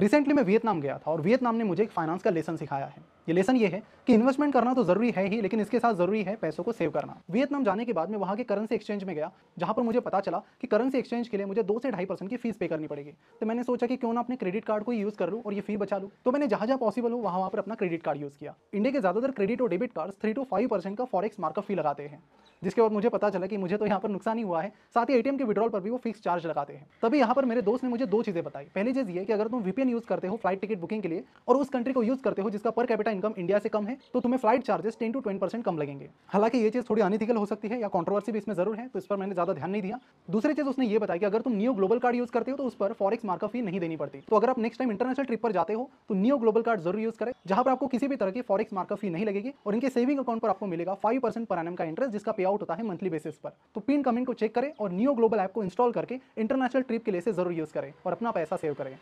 recently मैं Vietnam गया था और वियतनाम ने मुझे एक फाइनेंस का लेसन सिखाया है ये लेसन ये है कि इन्वेस्टमेंट करना तो जरूरी है ही लेकिन इसके साथ जरूरी है पैसों को सेव करना वियतनाम जाने के बाद मैं वहाँ के करेंसी एक्सचेंज में गया जहाँ पर मुझे पता चला कि करेंसी एक्सचेंज के लिए मुझे दो से ढाई परसेंट की फीस पे करनी पड़ेगी तो मैंने सोचा कि क्यों ना अपने क्रेडिट कार्ड को यूज़ कर लूँ और ये फी बचा लूँ तो मैंने जहाँ जहाँ पॉसिबल हो वहाँ वहां पर अपना क्रेडिट कार्ड यूज़ किया इंडिया के ज़्यादातर क्रेडिट और debit card three to five percent का फॉरेक्स मार्कअप फी लगाते हैं जिसके बाद मुझे पता चला कि मुझे तो यहाँ पर नुकसान ही हुआ है साथ ही ए के विड्रॉल पर भी वो फिक्स चार्ज लगाते हैं तभी यहाँ पर मेरे दोस्त ने मुझे दो चीज़ें बताई पहली चीज़ ये कि अगर तुम वीपीएन यूज़ करते हो फ्लाइट टिकट बुकिंग के लिए और उस कंट्री को यूज़ करते हो जिसका पर कैपिटा इनकम इंडिया से कम है तो तुम्हें flight charges ten to twenty percent कम लगेंगे हालांकि ये चीज़ थोड़ी अनिथिकल हो सकती है या कॉन्ट्रोवर्सी भी इसमें जरूर है तो इस पर मैंने ज़्यादा ध्यान नहीं दिया दूसरी चीज़ उसने ये बताया कि अगर तुम न्यू ग्लोबल कार्ड यूज़ करते हो तो उस पर फॉरेक्स मार्कअप फी नहीं देनी पड़ती तो अगर आप नेक्स्ट टाइम इंटरनेशनल ट्रिप पर जाते हो तो न्यू ग्लोबल कार्ड जरूर यूज़ करें जहाँ पर आपको किसी भी तरह की फॉरेक्स मार्कअप फी नहीं लगेगी और इनके सेविंग अकाउंट पर आपको मिलेगा फाइव परसेंट पर एनम का इंटरेस्ट जिसका पे आउट होता है मंथली बेसिस पर तो पिन कमेंट को चेक करें और न्यू ग्लोबल ऐप को इंस्टॉल करके इंटरनेशनल ट्रिप के लिए से जरूर यूज़ करें और अपना पैसा सेव करें